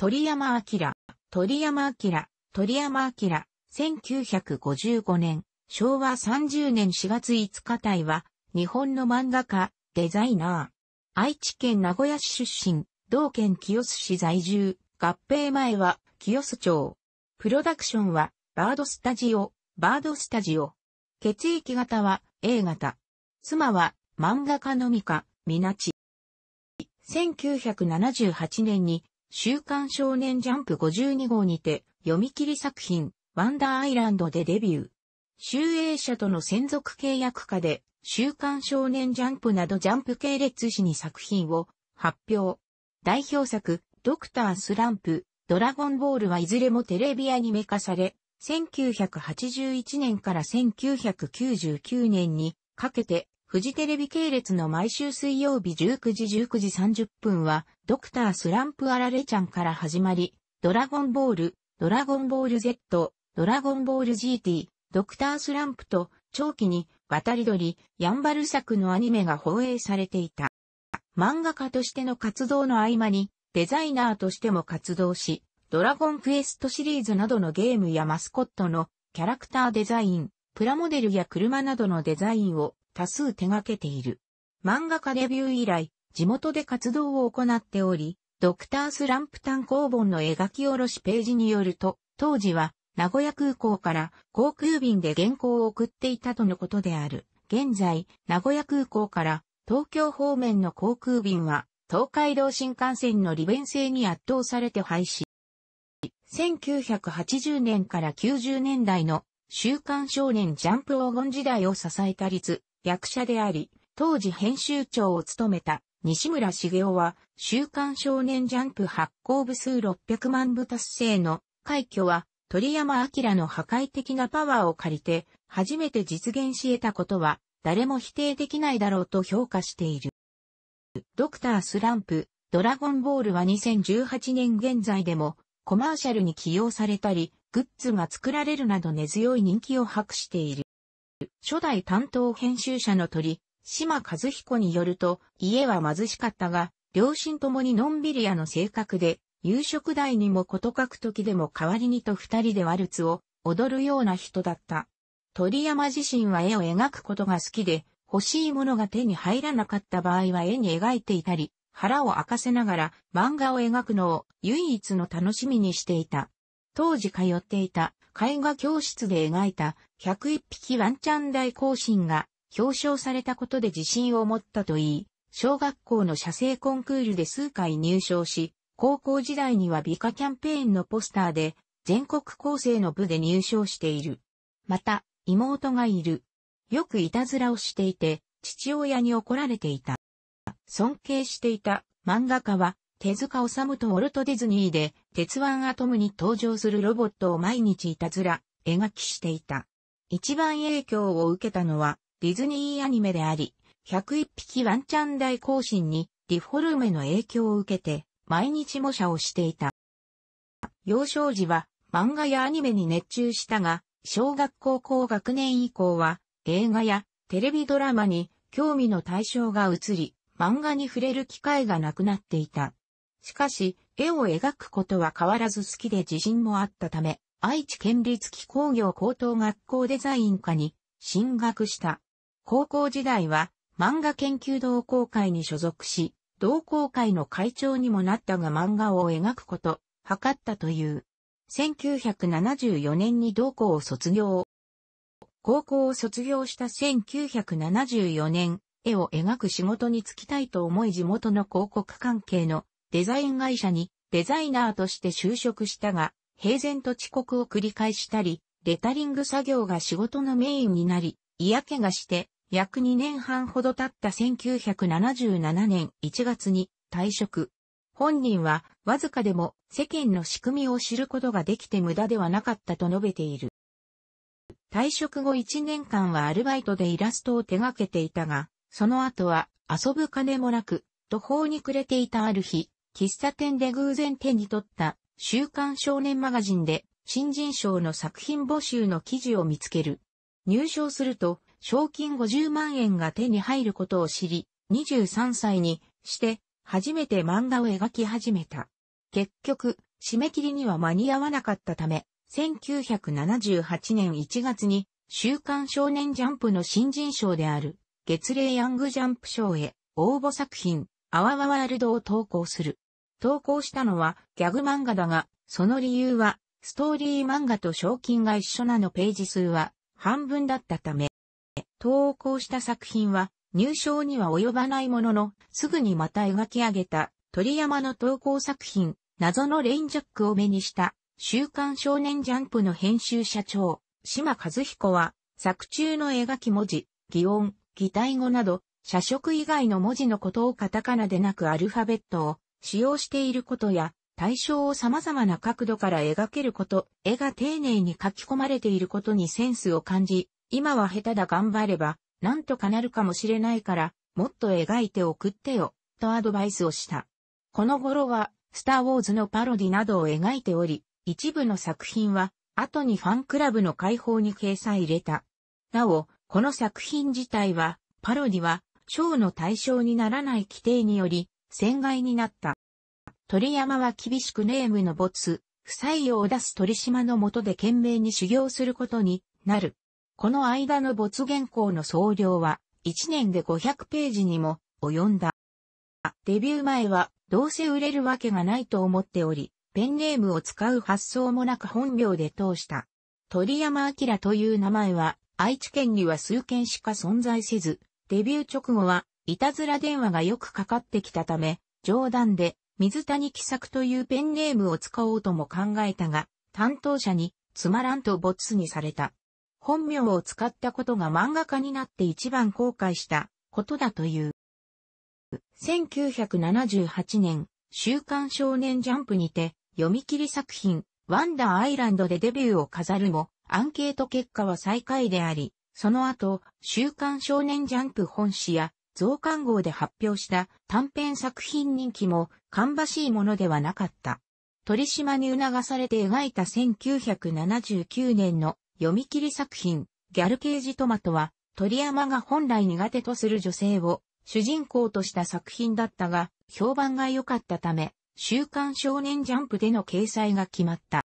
鳥山明、鳥山明、鳥山明、1955年、昭和30年4月5日体は、日本の漫画家、デザイナー。愛知県名古屋市出身、同県清須市在住、合併前は、清須町。プロダクションは、バードスタジオ、バードスタジオ。血液型は、A 型。妻は、漫画家のみか、みなち。1978年に、週刊少年ジャンプ52号にて、読み切り作品、ワンダーアイランドでデビュー。集英社との専属契約下で、週刊少年ジャンプなどジャンプ系列誌に作品を発表。代表作、ドクタースランプ、ドラゴンボールはいずれもテレビアニメ化され、1981年から1999年にかけてフジテレビ系列の毎週水曜日19時19時30分は、ドクタースランプあられちゃんから始まり、ドラゴンボール、ドラゴンボール Z、ドラゴンボール GT、ドクタースランプと、長期に、渡り鳥、ヤンバル作のアニメが放映されていた。漫画家としての活動の合間に、デザイナーとしても活動し、ドラゴンクエストシリーズなどのゲームやマスコットのキャラクターデザイン、プラモデルや車などのデザインを多数手掛けている。漫画家デビュー以来、地元で活動を行っており、ドクタースランプ単行本の描き下ろしページによると、当時は名古屋空港から航空便で原稿を送っていたとのことである。現在、名古屋空港から東京方面の航空便は東海道新幹線の利便性に圧倒されて廃止。1980年から90年代の週刊少年ジャンプ黄金時代を支えた率、役者であり、当時編集長を務めた西村茂雄は、週刊少年ジャンプ発行部数600万部達成の快挙は、鳥山明の破壊的なパワーを借りて、初めて実現し得たことは、誰も否定できないだろうと評価している。ドクタースランプ、ドラゴンボールは2018年現在でも、コマーシャルに起用されたり、グッズが作られるなど根強い人気を博している。初代担当編集者の鳥、島和彦によると、家は貧しかったが、両親ともにのんびり屋の性格で、夕食代にもこと書く時でも代わりにと二人でワルツを踊るような人だった。鳥山自身は絵を描くことが好きで、欲しいものが手に入らなかった場合は絵に描いていたり、腹を明かせながら漫画を描くのを唯一の楽しみにしていた。当時通っていた絵画教室で描いた101匹ワンチャン大行進が表彰されたことで自信を持ったといい、小学校の写生コンクールで数回入賞し、高校時代には美化キャンペーンのポスターで全国構成の部で入賞している。また、妹がいる。よくいたずらをしていて、父親に怒られていた。尊敬していた漫画家は、手塚治虫とウォルト・ディズニーで、鉄腕アトムに登場するロボットを毎日いたずら、描きしていた。一番影響を受けたのはディズニーアニメであり、101匹ワンチャン大行進にリフォルメの影響を受けて毎日模写をしていた。幼少時は漫画やアニメに熱中したが、小学校高学年以降は映画やテレビドラマに興味の対象が移り、漫画に触れる機会がなくなっていた。しかし、絵を描くことは変わらず好きで自信もあったため、愛知県立機工業高等学校デザイン科に進学した。高校時代は漫画研究同好会に所属し、同好会の会長にもなったが漫画を描くこと、図ったという。1974年に同校を卒業。高校を卒業した1974年、絵を描く仕事に就きたいと思い地元の広告関係のデザイン会社にデザイナーとして就職したが、平然と遅刻を繰り返したり、レタリング作業が仕事のメインになり、嫌気がして、約2年半ほど経った1977年1月に退職。本人は、わずかでも世間の仕組みを知ることができて無駄ではなかったと述べている。退職後1年間はアルバイトでイラストを手掛けていたが、その後は遊ぶ金もなく、途方に暮れていたある日、喫茶店で偶然手に取った週刊少年マガジンで新人賞の作品募集の記事を見つける。入賞すると賞金50万円が手に入ることを知り、23歳にして初めて漫画を描き始めた。結局、締め切りには間に合わなかったため、1978年1月に週刊少年ジャンプの新人賞である月齢ヤングジャンプ賞へ応募作品、アワワワールドを投稿する。投稿したのはギャグ漫画だが、その理由は、ストーリー漫画と賞金が一緒なのページ数は半分だったため、投稿した作品は入賞には及ばないものの、すぐにまた描き上げた鳥山の投稿作品、謎のレインジャックを目にした週刊少年ジャンプの編集社長、島和彦は、作中の描き文字、擬音、擬態語など、社食以外の文字のことをカタカナでなくアルファベットを使用していることや、対象を様々な角度から描けること、絵が丁寧に描き込まれていることにセンスを感じ、今は下手だ頑張れば、なんとかなるかもしれないから、もっと描いて送ってよ、とアドバイスをした。この頃は、スターウォーズのパロディなどを描いており、一部の作品は、後にファンクラブの解放に掲載入れた。なお、この作品自体は、パロディは、賞の対象にならない規定により、戦外になった。鳥山は厳しくネームの没、不採用を出す鳥島の下で懸命に修行することになる。この間の没原稿の総量は、1年で500ページにも及んだ。デビュー前は、どうせ売れるわけがないと思っており、ペンネームを使う発想もなく本名で通した。鳥山明という名前は、愛知県には数件しか存在せず、デビュー直後は、いたずら電話がよくかかってきたため、冗談で、水谷喜作というペンネームを使おうとも考えたが、担当者に、つまらんと没にされた。本名を使ったことが漫画家になって一番後悔したことだという。1978年、週刊少年ジャンプにて、読み切り作品、ワンダーアイランドでデビューを飾るも、アンケート結果は最下位であり、その後、週刊少年ジャンプ本誌や、増刊号で発表した短編作品人気も芳しいものではなかった。鳥島に促されて描いた1979年の読み切り作品、ギャルケージトマトは、鳥山が本来苦手とする女性を主人公とした作品だったが、評判が良かったため、週刊少年ジャンプでの掲載が決まった。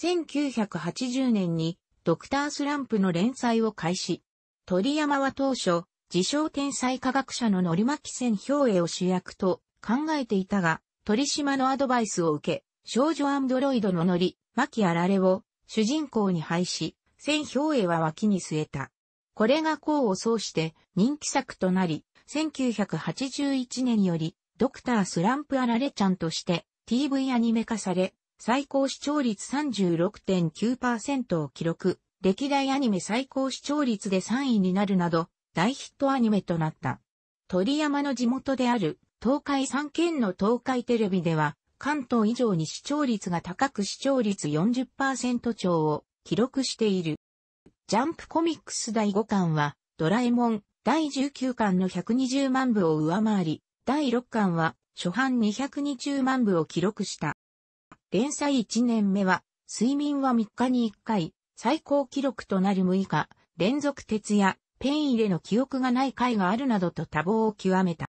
1980年にドクタースランプの連載を開始。鳥山は当初、自称天才科学者の乗巻千氷絵を主役と考えていたが、鳥島のアドバイスを受け、少女アンドロイドの乗巻あられを主人公に配し、千氷絵は脇に据えた。これが功を奏して人気作となり、1981年よりドクタースランプあられちゃんとして TV アニメ化され、最高視聴率36.9%を記録、歴代アニメ最高視聴率で3位になるなど、大ヒットアニメとなった。鳥山の地元である東海3県の東海テレビでは関東以上に視聴率が高く視聴率40%超を記録している。ジャンプコミックス第5巻はドラえもん第19巻の120万部を上回り、第6巻は初版220万部を記録した。連載1年目は睡眠は3日に1回、最高記録となる6日連続徹夜ペインでの記憶がない回があるなどと多忙を極めた。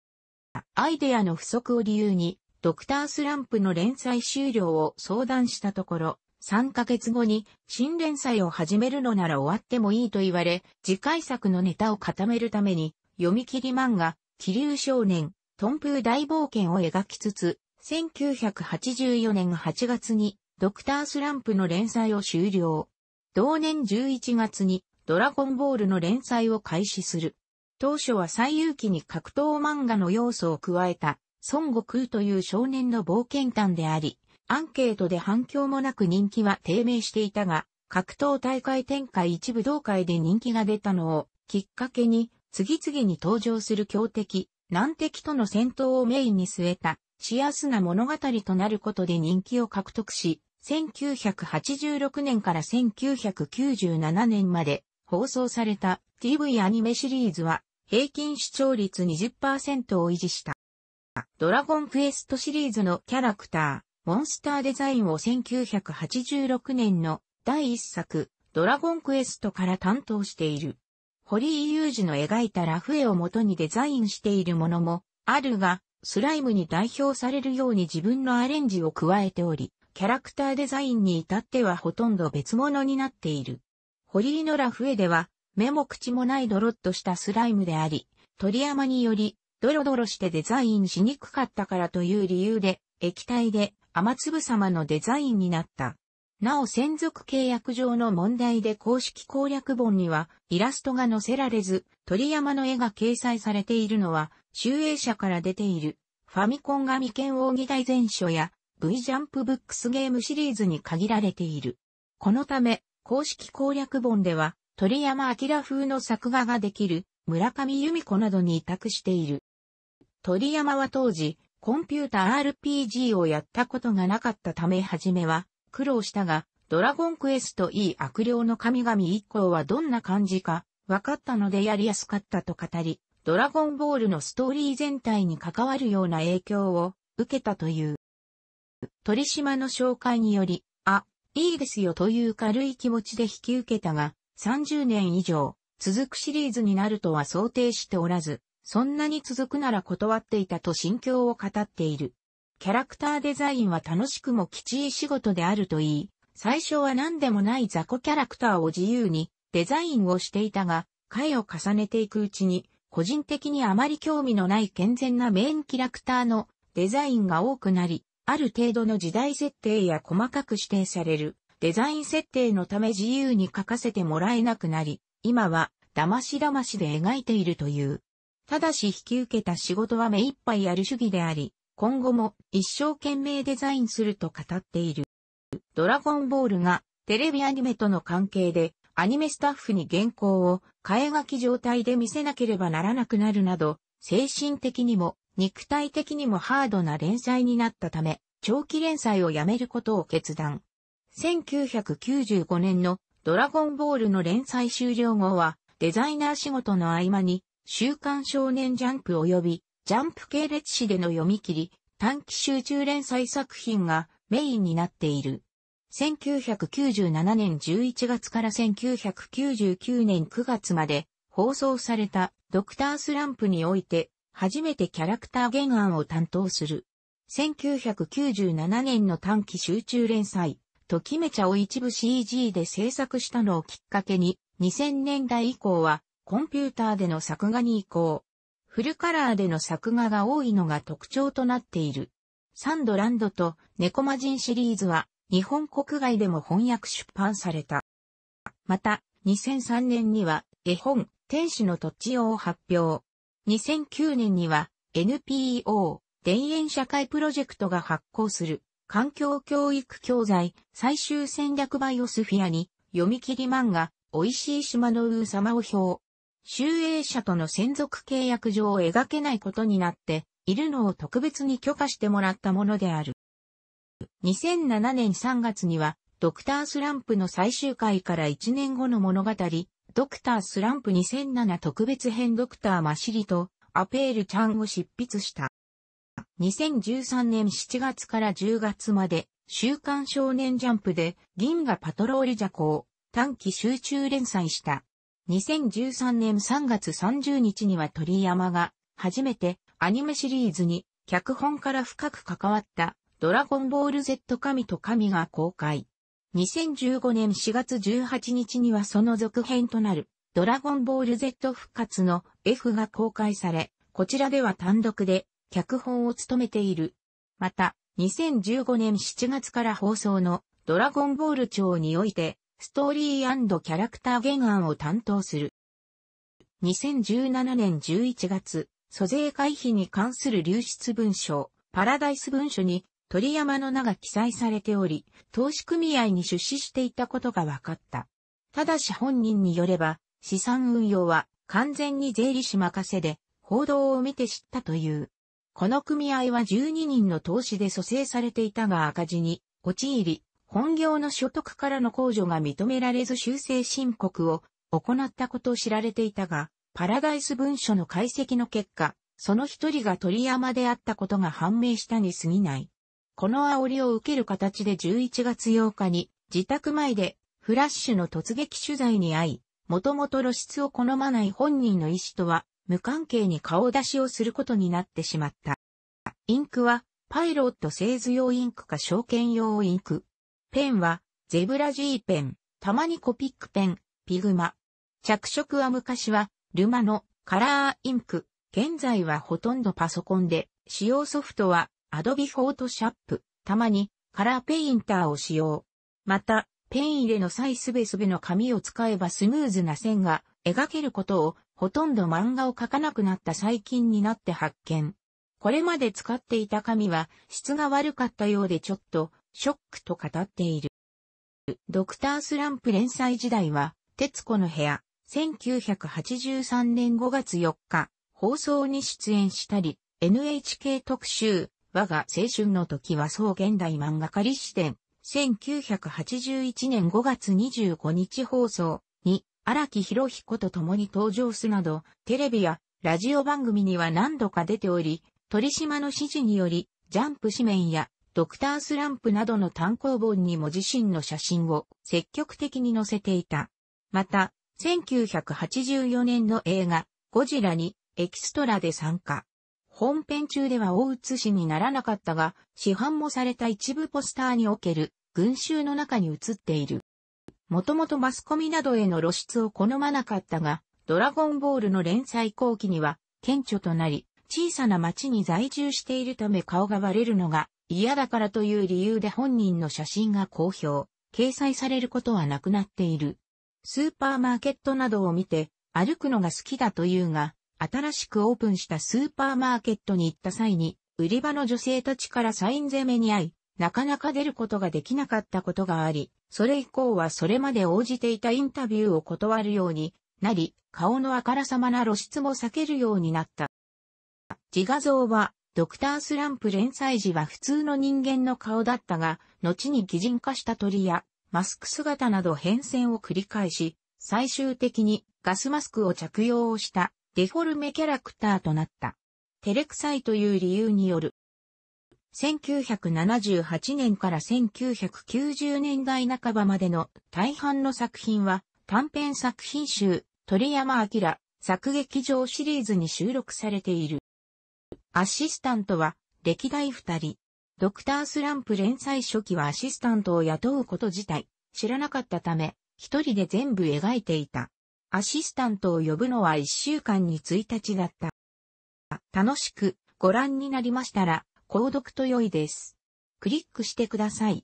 アイデアの不足を理由に、ドクタースランプの連載終了を相談したところ、3ヶ月後に新連載を始めるのなら終わってもいいと言われ、次回作のネタを固めるために、読み切り漫画、気流少年、トンプー大冒険を描きつつ、1984年8月にドクタースランプの連載を終了。同年11月にドラゴンボールの連載を開始する。当初は最有機に格闘漫画の要素を加えた、孫悟空という少年の冒険譚であり、アンケートで反響もなく人気は低迷していたが、格闘大会展開一部同会で人気が出たのをきっかけに、次々に登場する強敵、難敵との戦闘をメインに据えた、しやすな物語となることで人気を獲得し、1986年から1997年まで放送された TV アニメシリーズは平均視聴率20%を維持した。ドラゴンクエストシリーズのキャラクター、モンスターデザインを1986年の第1作、ドラゴンクエストから担当している。堀井雄二の描いたラフ絵を元にデザインしているものもあるが、スライムに代表されるように自分のアレンジを加えており、キャラクターデザインに至ってはほとんど別物になっている。ホリーノラフエでは、目も口もないドロッとしたスライムであり、鳥山により、ドロドロしてデザインしにくかったからという理由で、液体で雨粒様のデザインになった。なお専属契約上の問題で公式攻略本にはイラストが載せられず、鳥山の絵が掲載されているのは、集英社から出ている、ファミコンが未見奥義大全書や V ジャンプブックスゲームシリーズに限られている。このため、公式攻略本では、鳥山明風の作画ができる村上由美子などに委託している。鳥山は当時、コンピュータ RPG をやったことがなかったため初めは苦労したが、ドラゴンクエスト E 悪霊の神々一行はどんな感じか分かったのでやりやすかったと語り、ドラゴンボールのストーリー全体に関わるような影響を受けたという。鳥島の紹介により、いいですよという軽い気持ちで引き受けたが、30年以上続くシリーズになるとは想定しておらず、そんなに続くなら断っていたと心境を語っている。キャラクターデザインは楽しくもきちい仕事であるといい、最初は何でもない雑魚キャラクターを自由にデザインをしていたが、回を重ねていくうちに、個人的にあまり興味のない健全なメインキャラクターのデザインが多くなり、ある程度の時代設定や細かく指定されるデザイン設定のため自由に書かせてもらえなくなり、今は騙し騙しで描いているという。ただし引き受けた仕事は目いっぱいやる主義であり、今後も一生懸命デザインすると語っている。ドラゴンボールがテレビアニメとの関係でアニメスタッフに原稿を替え書き状態で見せなければならなくなるなど、精神的にも肉体的にもハードな連載になったため、長期連載をやめることを決断。1995年のドラゴンボールの連載終了後は、デザイナー仕事の合間に、週刊少年ジャンプ及び、ジャンプ系列誌での読み切り、短期集中連載作品がメインになっている。1997年11月から1999年9月まで放送されたドクタースランプにおいて初めてキャラクター原案を担当する。1997年の短期集中連載、ときめちゃを一部 CG で制作したのをきっかけに、2000年代以降は、コンピューターでの作画に移行。フルカラーでの作画が多いのが特徴となっている。サンドランドとネコマジンシリーズは、日本国外でも翻訳出版された。また、2003年には、絵本、天使の土地を発表。2009年には NPO 田園社会プロジェクトが発行する環境教育教材最終戦略バイオスフィアに読み切り漫画美味しい島のうー様を表。集英社との専属契約上を描けないことになっているのを特別に許可してもらったものである。2007年3月にはドクタースランプの最終回から1年後の物語ドクタースランプ2007特別編ドクターマシリとアペールちゃんを執筆した。2013年7月から10月まで週刊少年ジャンプで銀河パトロールジャコを短期集中連載した。2013年3月30日には鳥山が初めてアニメシリーズに脚本から深く関わったドラゴンボール Z 神と神が公開。2015年4月18日にはその続編となる、ドラゴンボール Z 復活の F が公開され、こちらでは単独で脚本を務めている。また、2015年7月から放送のドラゴンボール庁において、ストーリーキャラクター原案を担当する。2017年11月、租税回避に関する流出文書、パラダイス文書に鳥山の名が記載されており、投資組合に出資していたことが分かった。ただし本人によれば、資産運用は完全に税理士任せで、報道を見て知ったという。この組合は12人の投資で蘇生されていたが赤字に陥り、本業の所得からの控除が認められず修正申告を行ったことを知られていたが、パラダイス文書の解析の結果、その一人が鳥山であったことが判明したに過ぎない。この煽りを受ける形で11月8日に自宅前でフラッシュの突撃取材に遭い、もともと露出を好まない本人の意思とは無関係に顔出しをすることになってしまった。インクはパイロット製図用インクか証券用インク。ペンはゼブラ G ペン、たまにコピックペン、ピグマ。着色は昔はルマのカラーインク。現在はほとんどパソコンで、使用ソフトは Adobe Photoshop、たまにカラーペインターを使用。また、ペン入れの際すべすべの紙を使えばスムーズな線が描けることをほとんど漫画を描かなくなった最近になって発見。これまで使っていた紙は質が悪かったようでちょっとショックと語っている。ドクタースランプ連載時代は、徹子の部屋、1983年5月4日、放送に出演したり、NHK 特集、我が青春の時は総現代漫画家立志典、1981年5月25日放送に、荒木博彦と共に登場すなど、テレビやラジオ番組には何度か出ており、鳥島の指示により、ジャンプ紙面やドクタースランプなどの単行本にも自身の写真を積極的に載せていた。また、1984年の映画、ゴジラにエキストラで参加。本編中では大写しにならなかったが、市販もされた一部ポスターにおける群衆の中に映っている。もともとマスコミなどへの露出を好まなかったが、ドラゴンボールの連載後期には顕著となり、小さな町に在住しているため顔が割れるのが嫌だからという理由で本人の写真が好評、掲載されることはなくなっている。スーパーマーケットなどを見て歩くのが好きだというが、新しくオープンしたスーパーマーケットに行った際に、売り場の女性たちからサイン攻めに遭い、なかなか出ることができなかったことがあり、それ以降はそれまで応じていたインタビューを断るようになり、顔のあからさまな露出も避けるようになった。自画像は、ドクタースランプ連載時は普通の人間の顔だったが、後に擬人化した鳥や、マスク姿など変遷を繰り返し、最終的にガスマスクを着用したデフォルメキャラクターとなった。照れくさいという理由による。1978年から1990年代半ばまでの大半の作品は短編作品集鳥山明作劇場シリーズに収録されている。アシスタントは歴代二人。ドクタースランプ連載初期はアシスタントを雇うこと自体知らなかったため一人で全部描いていた。アシスタントを呼ぶのは1週間に1日だった。楽しくご覧になりましたら、購読と良いです。クリックしてください。